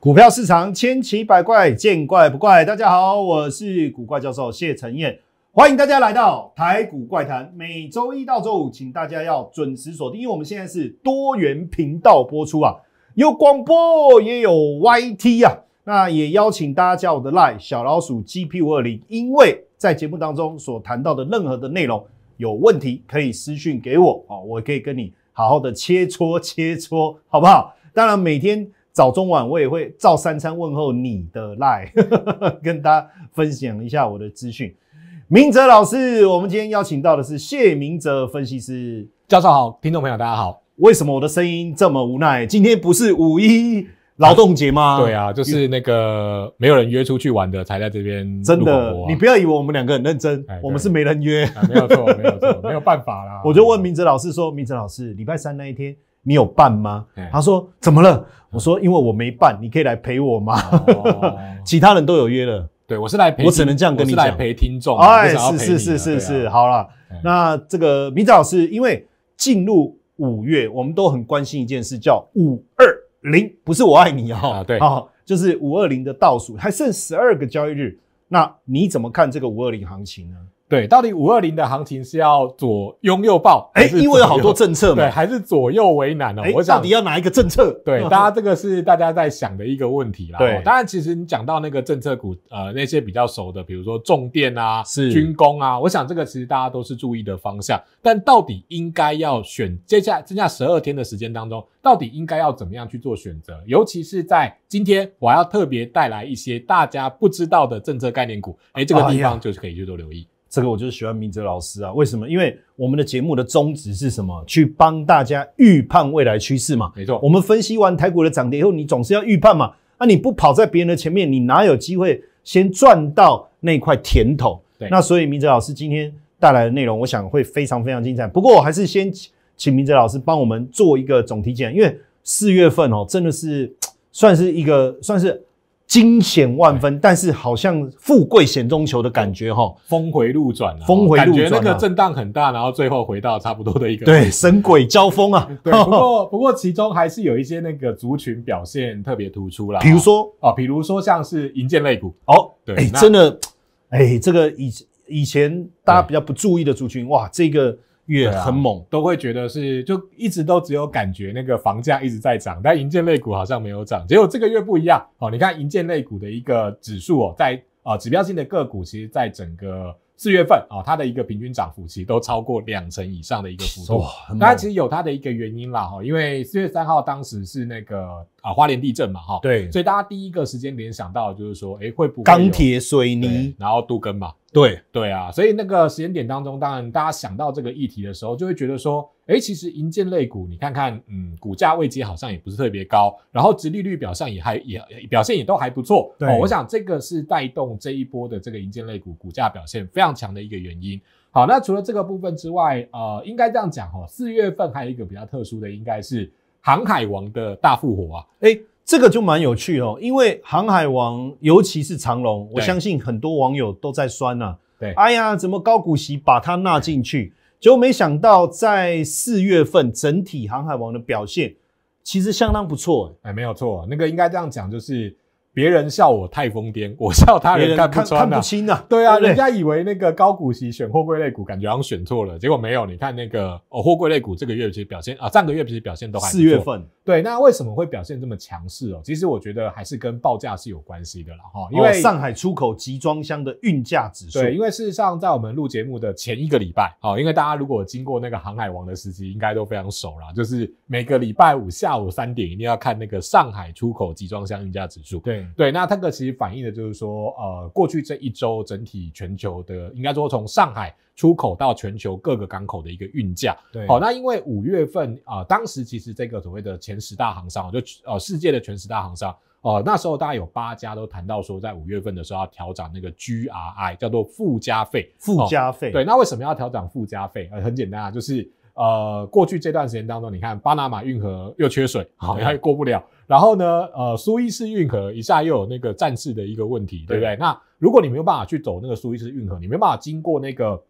股票市场千奇百怪，见怪不怪。大家好，我是股怪教授谢承彦，欢迎大家来到台股怪谈。每周一到周五，请大家要准时锁定，因为我们现在是多元频道播出啊，有广播也有 YT 啊。那也邀请大家加我的 Line 小老鼠 GP 五二零，因为在节目当中所谈到的任何的内容有问题，可以私讯给我啊，我可以跟你好好的切磋切磋，好不好？当然每天。早中晚我也会照三餐问候你的赖，跟大家分享一下我的资讯。明哲老师，我们今天邀请到的是谢明哲分析师。教授好，听众朋友大家好。为什么我的声音这么无奈？今天不是五一劳动节吗？对啊，就是那个没有人约出去玩的才在这边真的？你不要以为我们两个很认真，我们是没人约。没有错，没有错，没有办法啦。我就问明哲老师说，明哲老师，礼拜三那一天。你有办吗？他说怎么了？我说因为我没办，你可以来陪我吗？其他人都有约了。对，我是来陪，我只能这样跟你讲陪听众。哎，是是是是是，好了，那这个明老师，因为进入五月，我们都很关心一件事，叫五二零，不是我爱你啊，对啊，就是五二零的倒数，还剩十二个交易日，那你怎么看这个五二零行情呢？对，到底五二零的行情是要左拥右抱，哎，因为有好多政策嘛，对，还是左右为难我想到底要哪一个政策？对，大家这个是大家在想的一个问题啦。对，当然，其实你讲到那个政策股，呃，那些比较熟的，比如说重电啊、军工啊，我想这个其实大家都是注意的方向。但到底应该要选，接下来接下十二天的时间当中，到底应该要怎么样去做选择？尤其是在今天，我要特别带来一些大家不知道的政策概念股，哎，这个地方就是可以去做留意。这个我就是喜欢明哲老师啊，为什么？因为我们的节目的宗旨是什么？去帮大家预判未来趋势嘛。没错，我们分析完台股的涨跌以后，你总是要预判嘛。那你不跑在别人的前面，你哪有机会先赚到那块甜头？对。那所以明哲老师今天带来的内容，我想会非常非常精彩。不过我还是先请明哲老师帮我们做一个总体检，因为四月份哦，真的是算是一个算是。惊险万分，但是好像富贵险中求的感觉哈，峰回路转啊，峰回路转，感觉那个震荡很大，然后最后回到差不多的一个对神鬼交锋啊，对，不过不过其中还是有一些那个族群表现特别突出啦，比如说啊，比如说像是银建类股哦，对，真的，哎这个以以前大家比较不注意的族群哇，这个。月很猛，都会觉得是就一直都只有感觉那个房价一直在涨，但银建类股好像没有涨。结果这个月不一样哦，你看银建类股的一个指数哦，在啊指标性的个股，其实在整个四月份啊，它的一个平均涨幅其实都超过两成以上的一个幅度。那其实有它的一个原因啦，哈，因为四月三号当时是那个。啊，花莲地震嘛，哈，对，所以大家第一个时间联想到就是说，哎，会不会钢铁、水泥，然后杜根嘛，对对啊，所以那个时间点当中，当然大家想到这个议题的时候，就会觉得说，哎，其实银建类股，你看看，嗯，股价位阶好像也不是特别高，然后殖利率表上也还也表现也都还不错，对，我想这个是带动这一波的这个银建类股股价表现非常强的一个原因。好，那除了这个部分之外，呃，应该这样讲哦，四月份还有一个比较特殊的，应该是。航海王的大复活啊！哎，这个就蛮有趣哦，因为航海王，尤其是长龙，我相信很多网友都在酸呐。对，哎呀，怎么高股息把它纳进去？结果没想到，在四月份整体航海王的表现其实相当不错。哎，没有错，那个应该这样讲，就是。别人笑我太疯癫，我笑他人看不穿啊！对啊，人家以为那个高股息、选货柜类股，感觉好像选错了，结果没有。你看那个哦，货柜类股这个月其实表现啊，上个月其实表现都还。四月份，对，那为什么会表现这么强势哦？其实我觉得还是跟报价是有关系的啦，哈，因为上海出口集装箱的运价指数。对，因为事实上在我们录节目的前一个礼拜，好，因为大家如果经过那个航海王的时期，应该都非常熟了，就是每个礼拜五下午三点一定要看那个上海出口集装箱运价指数。对。对，那这个其实反映的就是说，呃，过去这一周整体全球的，应该说从上海出口到全球各个港口的一个运价，对，好，那因为五月份啊，当时其实这个所谓的前十大航商，就呃世界的前十大航商，哦，那时候大概有八家都谈到说，在五月份的时候要调整那个 GRI，叫做附加费，附加费，对，那为什么要调整附加费？呃，很简单啊，就是。呃，过去这段时间当中，你看巴拿马运河又缺水，好，它又过不了。然后呢，呃，苏伊士运河一下又有那个战事的一个问题，对不对？那如果你没有办法去走那个苏伊士运河，你没办法经过那个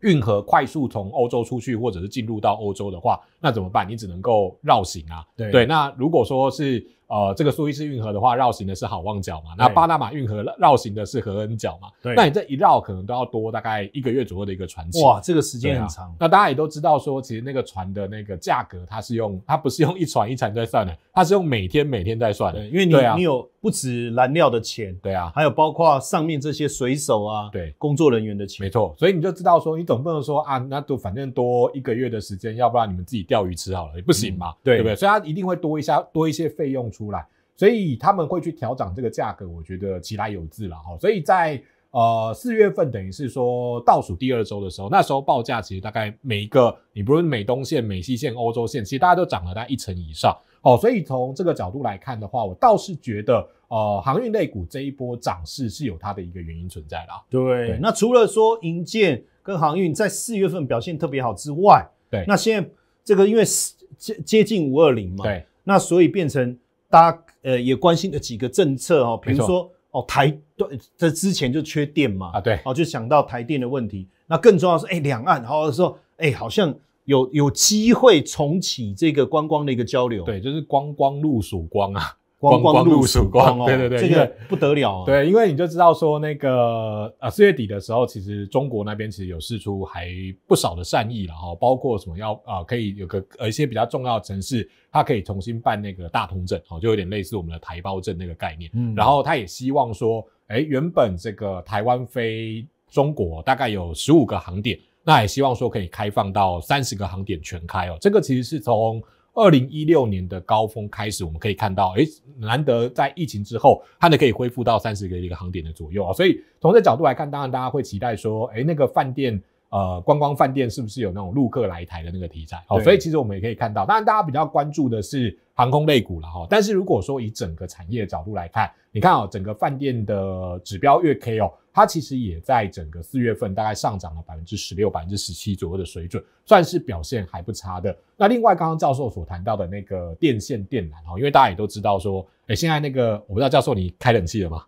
运河快速从欧洲出去，或者是进入到欧洲的话，那怎么办？你只能够绕行啊。对，那如果说是。呃，这个苏伊士运河的话，绕行的是好望角嘛？那巴拿马运河绕行的是合恩角嘛？对。那你这一绕，可能都要多大概一个月左右的一个船期。哇，这个时间很长。那大家也都知道说，其实那个船的那个价格，它是用它不是用一船一船在算的，它是用每天每天在算的。因为你你有不止燃料的钱，对啊，还有包括上面这些水手啊，对，工作人员的钱，没错。所以你就知道说，你总不能说啊，那都反正多一个月的时间，要不然你们自己钓鱼吃好了，也不行嘛，对不对？所以它一定会多一下多一些费用。出来，所以他们会去调整这个价格。我觉得其来有自了哈。所以在呃四月份，等于是说倒数第二周的时候，那时候报价其实大概每一个，你不论美东线、美西线、欧洲线，其实大家都涨了大概一成以上。哦，所以从这个角度来看的话，我倒是觉得呃航运类股这一波涨势是有它的一个原因存在的。对，那除了说银建跟航运在四月份表现特别好之外，对，那现在这个因为接接近五二零嘛，对，那所以变成。大家呃也关心的几个政策哦，比如说哦台对这之前就缺电嘛啊对哦就想到台电的问题，那更重要是哎两岸哦说哎好像有有机会重启这个观光的一个交流，对，就是观光路曙光啊。光光路曙光哦，对对对，这个不得了。对，因为你就知道说那个呃四月底的时候，其实中国那边其实有示出还不少的善意了哈，包括什么要啊可以有个呃一些比较重要的城市，它可以重新办那个大通证好就有点类似我们的台胞证那个概念。嗯，然后他也希望说，哎原本这个台湾飞中国大概有十五个航点，那也希望说可以开放到三十个航点全开哦。这个其实是从二零一六年的高峰开始，我们可以看到，哎，难得在疫情之后，它呢可以恢复到三十个一个航点的左右啊。所以从这角度来看，当然大家会期待说，哎，那个饭店。呃，观光饭店是不是有那种陆客来台的那个题材？好，所以其实我们也可以看到，当然大家比较关注的是航空类股了哈。但是如果说以整个产业角度来看，你看哦，整个饭店的指标月 K 哦，它其实也在整个四月份大概上涨了百分之十六、百分之十七左右的水准，算是表现还不差的。那另外，刚刚教授所谈到的那个电线电缆哦，因为大家也都知道说，哎，现在那个我不知道教授你开冷气了吗？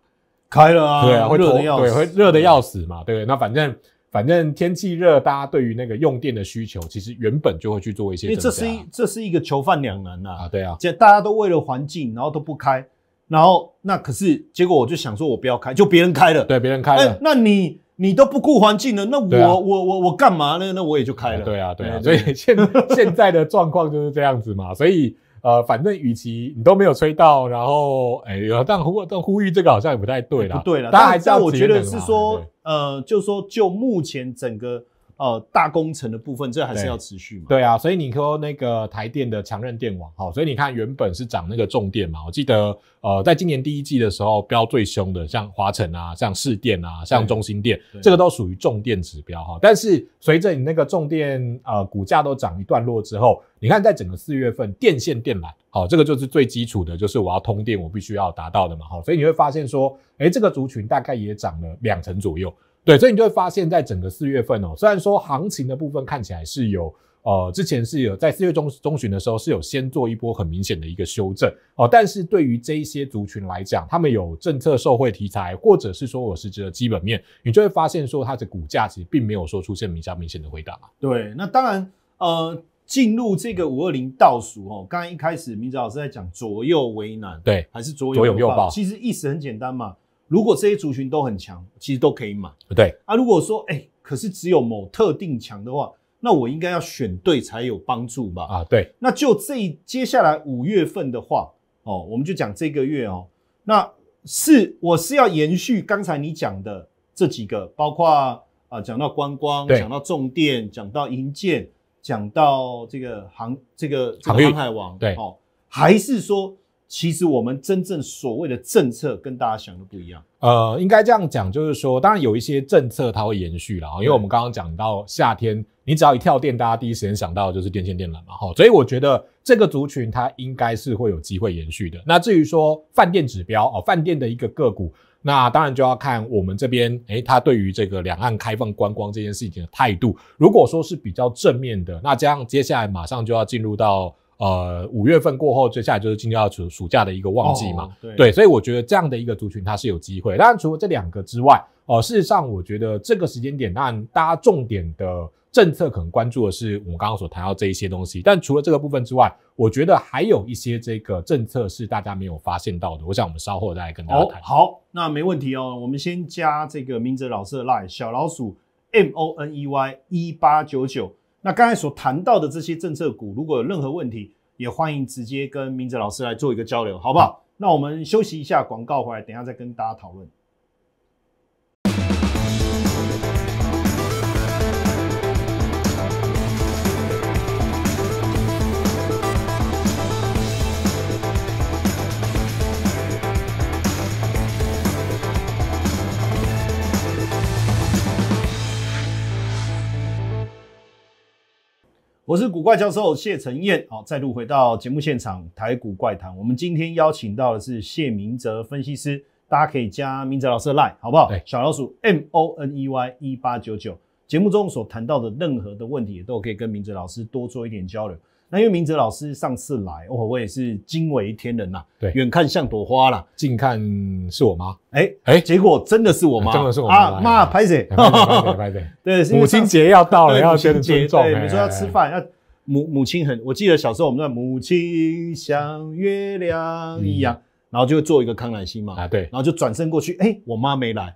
开了啊，对啊，会热的要对，会热的要死嘛，对不对？那反正。反正天气热，大家对于那个用电的需求，其实原本就会去做一些。因为这是一这是一个囚犯两难啊！啊，对啊，这大家都为了环境，然后都不开，然后那可是结果我就想说我不要开，就别人开了，对，别人开了。那你你都不顾环境了，那我我我我干嘛呢？那我也就开了。对啊，对啊，所以现 现在的状况就是这样子嘛，所以。呃，反正与其你都没有吹到，然后哎，但呼但呼吁这个好像也不太对啦，不对了。但我觉得是说，呃，就是说，就目前整个。呃，大工程的部分，这还是要持续嘛？对啊，所以你说那个台电的强韧电网，哈，所以你看原本是涨那个重电嘛，我记得呃，在今年第一季的时候，标最凶的，像华晨啊，像市电啊，像中心电，这个都属于重电指标，哈。但是随着你那个重电呃股价都涨一段落之后，你看在整个四月份，电线电缆，好，这个就是最基础的，就是我要通电，我必须要达到的嘛，哈。所以你会发现说，哎，这个族群大概也涨了两成左右。对，所以你就会发现，在整个四月份哦，虽然说行情的部分看起来是有，呃，之前是有在四月中中旬的时候是有先做一波很明显的一个修正哦，但是对于这一些族群来讲，他们有政策受惠题材，或者是说我是指的基本面，你就会发现说它的股价其实并没有说出现比较明显的回档嘛。对，那当然，呃，进入这个五二零倒数哦，刚刚一开始明哲老师在讲左右为难，对，还是左左右抱，其实意思很简单嘛。如果这些族群都很强，其实都可以买，对。啊，如果说，哎，可是只有某特定强的话，那我应该要选对才有帮助吧？啊，对。那就这接下来五月份的话，哦，我们就讲这个月哦。那是我是要延续刚才你讲的这几个，包括啊，讲到观光，讲到重电，讲到银建，讲到这个航这个长航海王，对，哦，还是说？其实我们真正所谓的政策跟大家想的不一样，呃，应该这样讲，就是说，当然有一些政策它会延续了，因为我们刚刚讲到夏天，你只要一跳电，大家第一时间想到就是电线电缆嘛，哈，所以我觉得这个族群它应该是会有机会延续的。那至于说饭店指标哦，饭店的一个个股，那当然就要看我们这边，哎，它对于这个两岸开放观光这件事情的态度，如果说是比较正面的，那这样接下来马上就要进入到。呃，五月份过后，接下来就是进入到暑暑假的一个旺季嘛。对，所以我觉得这样的一个族群它是有机会。当然，除了这两个之外，哦，事实上我觉得这个时间点，当然大家重点的政策可能关注的是我们刚刚所谈到这一些东西。但除了这个部分之外，我觉得还有一些这个政策是大家没有发现到的。我想我们稍后再来跟大家谈。好，那没问题哦。我们先加这个明哲老师的 line 小老鼠 MONEY 一八九九。那刚才所谈到的这些政策股，如果有任何问题，也欢迎直接跟明哲老师来做一个交流，好不好？那我们休息一下，广告回来，等下再跟大家讨论。我是古怪教授谢承彦，好，再度回到节目现场《台股怪谈》，我们今天邀请到的是谢明哲分析师，大家可以加明哲老师的 line，好不好？小老鼠 MONEY 一八九九，节目中所谈到的任何的问题，也都可以跟明哲老师多做一点交流。那因为明哲老师上次来，哦、我也是惊为天人呐！对，远看像朵花啦，近看是我妈。哎哎，结果真的是我妈，真的是我妈。妈，拍手，拍哈哈哈对母亲节要到了，要先尊重。对，你说要吃饭，要母母亲很，我记得小时候我们在母亲像月亮一样，然后就会做一个康乃馨嘛。啊对，然后就转身过去，哎，我妈没来，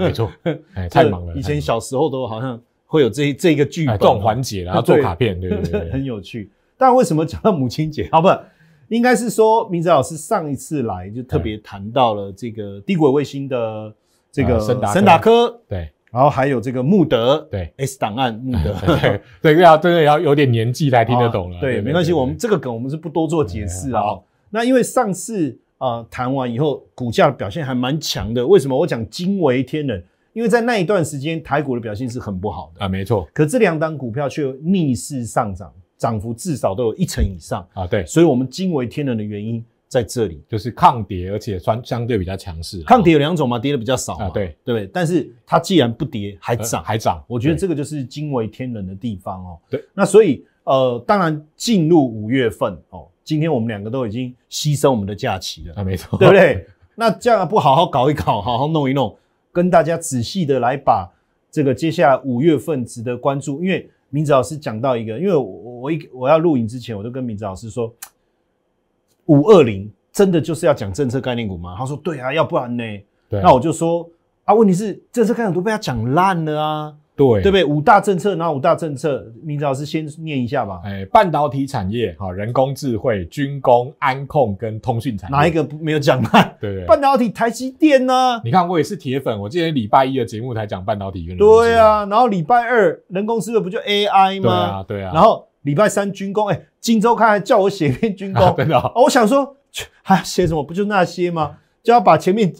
没错，哎，太忙了。以前小时候都好像会有这这个剧段环节，然后做卡片，对对对，很有趣。但为什么讲到母亲节？啊，不，应该是说明哲老师上一次来就特别谈到了这个低轨卫星的这个神神达科，对，然后还有这个穆德，对，S 档案穆德，对，要对对要有点年纪才听得懂了。对，没关系，我们这个梗我们是不多做解释啊。那因为上次啊谈完以后，股价表现还蛮强的。为什么我讲惊为天人？因为在那一段时间，台股的表现是很不好的啊，没错。可这两档股票却逆势上涨。涨幅至少都有一成以上啊！对，所以我们惊为天人的原因在这里，就是抗跌，而且算相对比较强势。抗跌有两种嘛，跌的比较少啊。对对，但是它既然不跌还涨还涨，我觉得这个就是惊为天人的地方哦。对，那所以呃，当然进入五月份哦，今天我们两个都已经牺牲我们的假期了啊，没错，对不对？那这样不好好搞一搞，好好弄一弄，跟大家仔细的来把这个接下来五月份值得关注，因为明子老师讲到一个，因为我。我一我要录影之前，我就跟明哲老师说，五二零真的就是要讲政策概念股吗？他说对啊，要不然呢？对，那我就说啊，问题是政策概念都被他讲烂了啊，对，对不对？五大政策，然后五大政策，明哲老师先念一下吧。哎，半导体产业、哈，人工智慧、军工、安控跟通讯产业，哪一个没有讲烂？对对，半导体，台积电呢？你看我也是铁粉，我今天礼拜一的节目才讲半导体，对啊，然后礼拜二人工智慧不就 AI 吗？对啊，对啊，然后。礼拜三军工，哎，金周刊还叫我写一篇军工，哦我想说还写什么？不就那些吗？就要把前面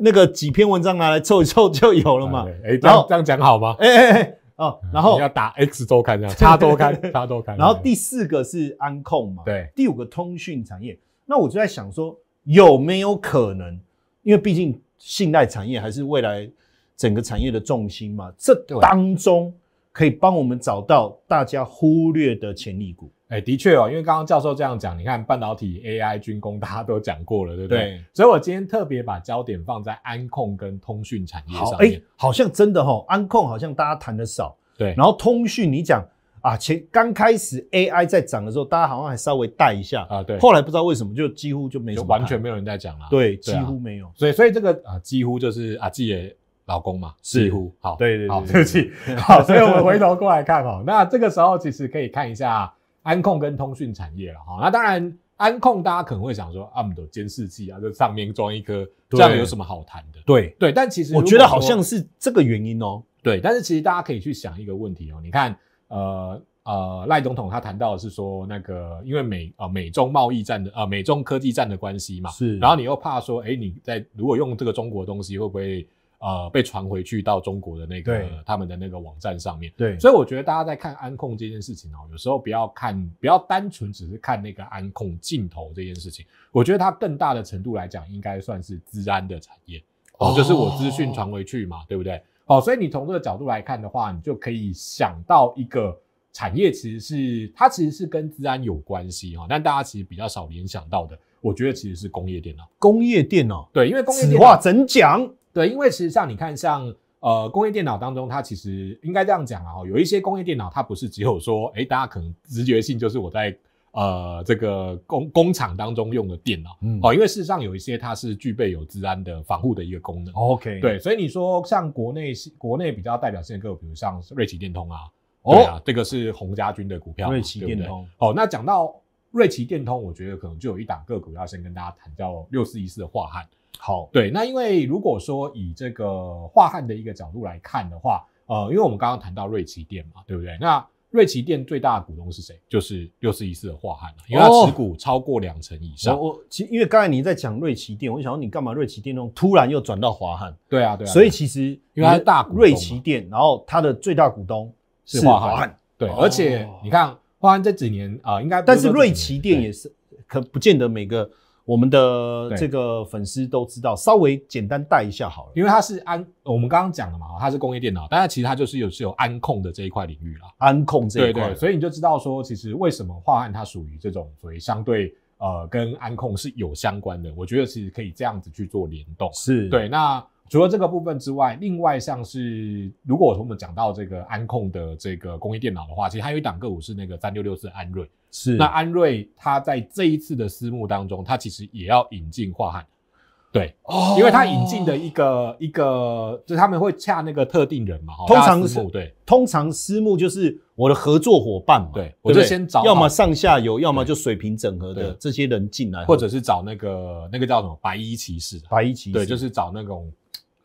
那个几篇文章拿来凑一凑就有了嘛。哎，这样这样讲好吗？哎哎哎哦，然后要打 X 周刊这样，X 周刊 X 周刊。然后第四个是安控嘛，对，第五个通讯产业。那我就在想说，有没有可能？因为毕竟信贷产业还是未来整个产业的重心嘛，这当中。可以帮我们找到大家忽略的潜力股。哎，的确哦，因为刚刚教授这样讲，你看半导体、AI、军工，大家都讲过了，对不对？所以我今天特别把焦点放在安控跟通讯产业上面。哎，好像真的哈，安控好像大家谈的少。对。然后通讯，你讲啊，前刚开始 AI 在涨的时候，大家好像还稍微带一下啊。对。后来不知道为什么，就几乎就没什么，完全没有人在讲了。对，几乎没有。所以，所以这个啊，几乎就是阿自也。老公嘛，似乎好对对好对不起 好，所以我们回头过来看哈，那这个时候其实可以看一下安控跟通讯产业了哈。那当然，安控大家可能会想说啊，我们的监视器啊，这上面装一颗，这样有什么好谈的？对对，但其实我觉得好像是这个原因哦。对，但是其实大家可以去想一个问题哦，你看，呃呃，赖总统他谈到的是说那个因为美啊美中贸易战的啊美中科技战的关系嘛，是，然后你又怕说，哎，你在如果用这个中国东西会不会？呃，被传回去到中国的那个他们的那个网站上面。对，所以我觉得大家在看安控这件事情哦，有时候不要看，不要单纯只是看那个安控镜头这件事情。我觉得它更大的程度来讲，应该算是治安的产业。哦，就是我资讯传回去嘛，对不对？哦，所以你从这个角度来看的话，你就可以想到一个产业，其实是它其实是跟治安有关系哈。但大家其实比较少联想到的，我觉得其实是工业电脑。工业电脑，对，因为此话怎讲？对，因为实际上你看，像呃工业电脑当中，它其实应该这样讲啊，哦，有一些工业电脑它不是只有说，哎，大家可能直觉性就是我在呃这个工工厂当中用的电脑，哦，因为事实上有一些它是具备有治安的防护的一个功能。OK，对，所以你说像国内国内比较代表性的个股，比如像瑞奇电通啊，对啊，这个是洪家军的股票，瑞奇电通。哦，那讲到瑞奇电通，我觉得可能就有一档个股要先跟大家谈叫六四一四的化汉。好，对，那因为如果说以这个华汉的一个角度来看的话，呃，因为我们刚刚谈到瑞奇店嘛，对不对？那瑞奇店最大的股东是谁？就是又是一次的华汉因为他持股超过两成以上。我我，其因为刚才你在讲瑞奇店，我就想你干嘛？瑞奇店突然又转到华汉？对啊，对。所以其实因为大瑞奇店，然后它的最大股东是华汉，对。而且你看华汉这几年啊，应该但是瑞奇店也是，可不见得每个。我们的这个粉丝都知道，稍微简单带一下好了，因为它是安，我们刚刚讲了嘛，它是工业电脑，但它其实它就是有是有安控的这一块领域啦，安控这一块，所以你就知道说，其实为什么画案它属于这种所谓相对呃跟安控是有相关的，我觉得其实可以这样子去做联动，是对那。除了这个部分之外，另外像是如果我们讲到这个安控的这个工业电脑的话，其实还有一档个股是那个三六六是安瑞，是那安瑞它在这一次的私募当中，它其实也要引进化瀚，对，哦，因为它引进的一个一个就是他们会恰那个特定人嘛，通常私募对，通常私募就是我的合作伙伴嘛，对，我就先找，要么上下游，要么就水平整合的这些人进来，或者是找那个那个叫什么白衣骑士，白衣骑士，对，就是找那种。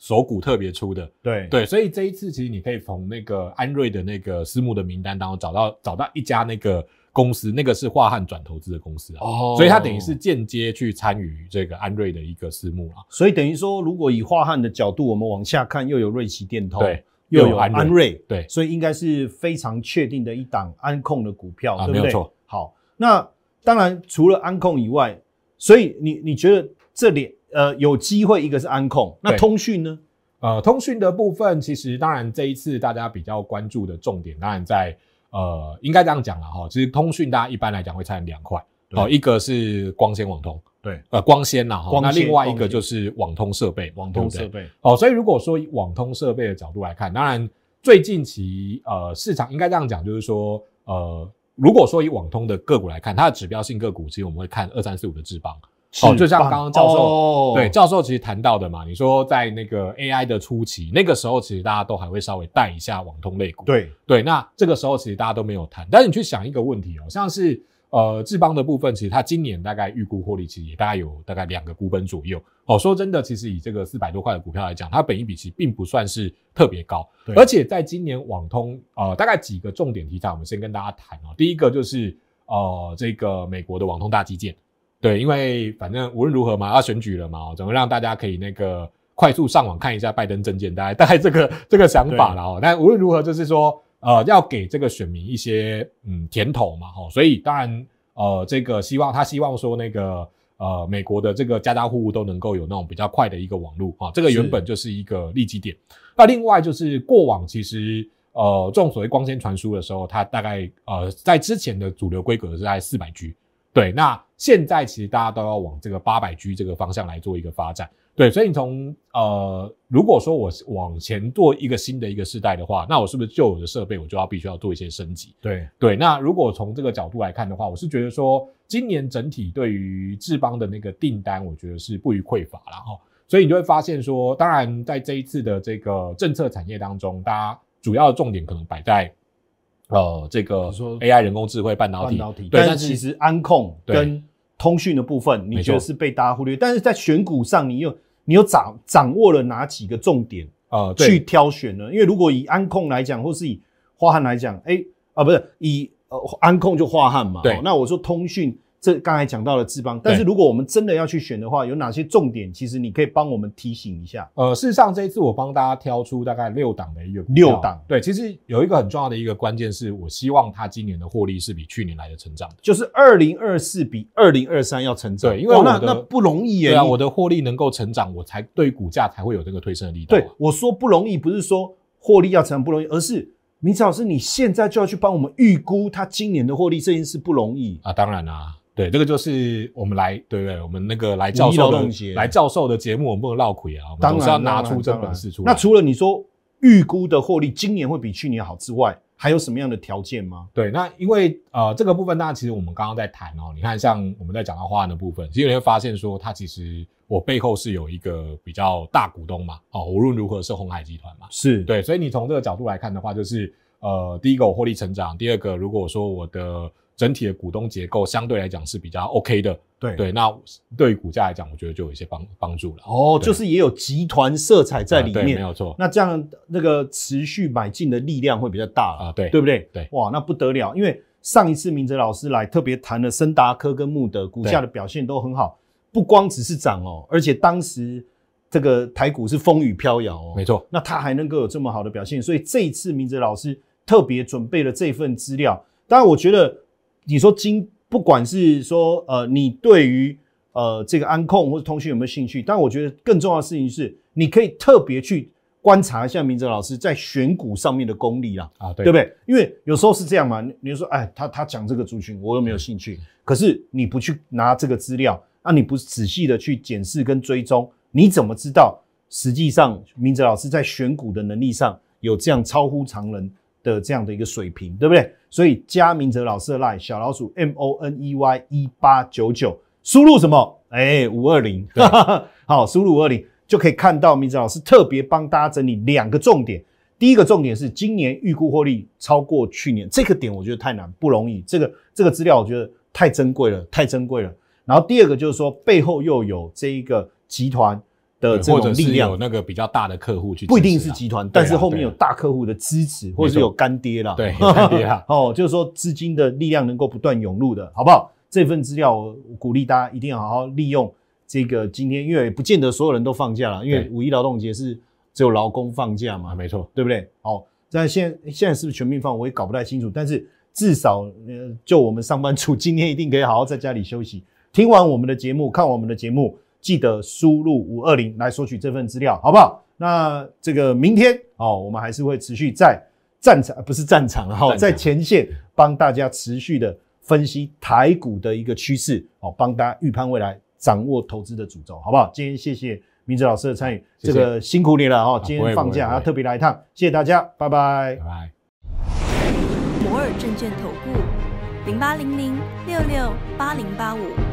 手骨特别粗的，对对，所以这一次其实你可以从那个安瑞的那个私募的名单当中找到找到一家那个公司，那个是华汉转投资的公司啊，所以它等于是间接去参与这个安瑞的一个私募啊，所以等于说如果以华汉的角度，我们往下看，又有瑞奇电通，对，又有安瑞，对，所以应该是非常确定的一档安控的股票，啊、对不对？好，那当然除了安控以外，所以你你觉得这里？呃，有机会，一个是安控，那通讯呢？呃，通讯的部分，其实当然这一次大家比较关注的重点，当然在呃，应该这样讲了哈。其实通讯大家一般来讲会拆成两块，哦，一个是光纤网通，对，呃，光纤呐，哈。那另外一个就是网通设备，网通设备。哦，所以如果说网通设备的角度来看，当然最近期呃市场应该这样讲，就是说呃，如果说以网通的个股来看，它的指标性个股，其实我们会看二三四五的智邦。哦，就像刚刚教授对教授其实谈到的嘛，你说在那个 AI 的初期那个时候，其实大家都还会稍微带一下网通类股。对对，那这个时候其实大家都没有谈。但是你去想一个问题哦，像是呃智邦的部分，其实它今年大概预估获利其实也大概有大概两个股本左右哦。说真的，其实以这个四百多块的股票来讲，它本益比其实并不算是特别高。而且在今年网通呃大概几个重点题材，我们先跟大家谈哦。第一个就是呃这个美国的网通大基建。对，因为反正无论如何嘛，要选举了嘛，怎么让大家可以那个快速上网看一下拜登证件？大概大概这个这个想法了哦。但无论如何，就是说呃，要给这个选民一些嗯甜头嘛，哈。所以当然呃，这个希望他希望说那个呃，美国的这个家家户户都能够有那种比较快的一个网络啊。这个原本就是一个利基点。那另外就是过往其实呃，众所谓光纤传输的时候，它大概呃在之前的主流规格是在四百 G，对，那。现在其实大家都要往这个八百 G 这个方向来做一个发展，对，所以你从呃，如果说我往前做一个新的一个时代的话，那我是不是旧的设备我就要必须要做一些升级？对对。那如果从这个角度来看的话，我是觉得说，今年整体对于智邦的那个订单，我觉得是不予匮乏了哈。所以你就会发现说，当然在这一次的这个政策产业当中，大家主要的重点可能摆在呃这个 AI 人工智慧半导体，对，但其实安控跟通讯的部分，你觉得是被大家忽略，但是在选股上，你又你又掌掌握了哪几个重点啊？去挑选呢？因为如果以安控来讲，或是以化汉来讲，哎，啊，不是以安控就化汉嘛？对，那我说通讯。这刚才讲到了智邦，但是如果我们真的要去选的话，有哪些重点？其实你可以帮我们提醒一下。呃，事实上这一次我帮大家挑出大概六档的有六档，对，其实有一个很重要的一个关键是我希望它今年的获利是比去年来的成长，就是二零二四比二零二三要成长。对，因为那那不容易耶，我的获利能够成长，我才对股价才会有这个推升的力量。对，我说不容易不是说获利要成不容易，而是明池老师你现在就要去帮我们预估它今年的获利这件事不容易啊，当然啦。对，这个就是我们来，对不对？我们那个来教授的来教授的节目，我们不能绕口呀。当然要拿出真本事出来。那除了你说预估的获利今年会比去年好之外，还有什么样的条件吗？对，那因为呃，这个部分大家其实我们刚刚在谈哦，你看像我们在讲到花案的部分，其实你会发现说它其实我背后是有一个比较大股东嘛，哦，无论如何是红海集团嘛，是对，所以你从这个角度来看的话，就是呃，第一个获利成长，第二个如果说我的。整体的股东结构相对来讲是比较 OK 的，对对，那对于股价来讲，我觉得就有一些帮帮助了。哦，就是也有集团色彩在里面，没有错。那这样那个持续买进的力量会比较大啊，对，对不对？对，哇，那不得了，因为上一次明哲老师来特别谈了森达科跟木德，股价的表现都很好，不光只是涨哦，而且当时这个台股是风雨飘摇哦，没错。那他还能够有这么好的表现，所以这一次明哲老师特别准备了这份资料，当然我觉得。你说今不管是说呃，你对于呃这个安控或者通讯有没有兴趣？但我觉得更重要的事情是，你可以特别去观察一下明哲老师在选股上面的功力啦，啊，对不对？因为有时候是这样嘛，你说哎，他他讲这个族群，我又没有兴趣，可是你不去拿这个资料，那你不仔细的去检视跟追踪，你怎么知道实际上明哲老师在选股的能力上有这样超乎常人的这样的一个水平，对不对？所以加明哲老师的 line 小老鼠 M O N E Y 一八九九，输入什么？哎，五二零，好，输入五二零就可以看到明哲老师特别帮大家整理两个重点。第一个重点是今年预估获利超过去年，这个点我觉得太难，不容易。这个这个资料我觉得太珍贵了，太珍贵了。然后第二个就是说背后又有这一个集团。的这种力量，有那个比较大的客户去，不一定是集团，但是后面有大客户的支持，或者是有干爹啦，对，干爹啦，哦，就是说资金的力量能够不断涌入的，好不好？这份资料，我鼓励大家一定要好好利用这个今天，因为不见得所有人都放假了，因为五一劳动节是只有劳工放假嘛，没错，对不对？好，但现现在是不是全面放？我也搞不太清楚，但是至少呃，就我们上班族今天一定可以好好在家里休息，听完我们的节目，看我们的节目。记得输入五二零来索取这份资料，好不好？那这个明天哦，我们还是会持续在战场，不是战场哦，在前线帮大家持续的分析台股的一个趋势哦，帮大家预判未来，掌握投资的主轴，好不好？今天谢谢明哲老师的参与，这个辛苦你了哈。今天放假还要特别来一趟，谢谢大家，拜拜。拜拜。摩尔证券投顾零八零零六六八零八五。